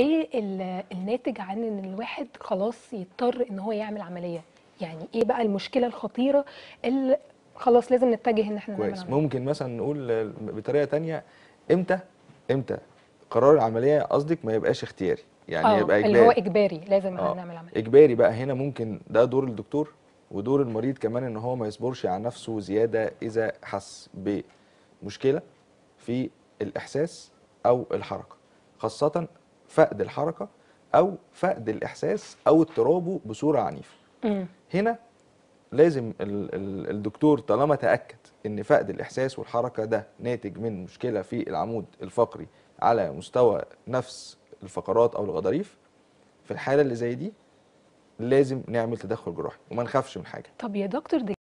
ايه الناتج عن ان الواحد خلاص يضطر ان هو يعمل عمليه يعني ايه بقى المشكله الخطيره اللي خلاص لازم نتجه ان احنا كويس نعمل عملية. ممكن مثلا نقول بطريقه تانية امتى امتى قرار العمليه قصدك ما يبقاش اختياري يعني اه، يبقى اجباري اللي هو اجباري لازم آه. نعمل عمليه اجباري بقى هنا ممكن ده دور الدكتور ودور المريض كمان ان هو ما يصبرش على نفسه زياده اذا حس بمشكله في الاحساس او الحركه خاصه فقد الحركه او فقد الاحساس او اضطرابه بصوره عنيفه هنا لازم الدكتور طالما تاكد ان فقد الاحساس والحركه ده ناتج من مشكله في العمود الفقري على مستوى نفس الفقرات او الغضاريف في الحاله اللي زي دي لازم نعمل تدخل جراحي وما نخافش من حاجه طب يا دكتور دي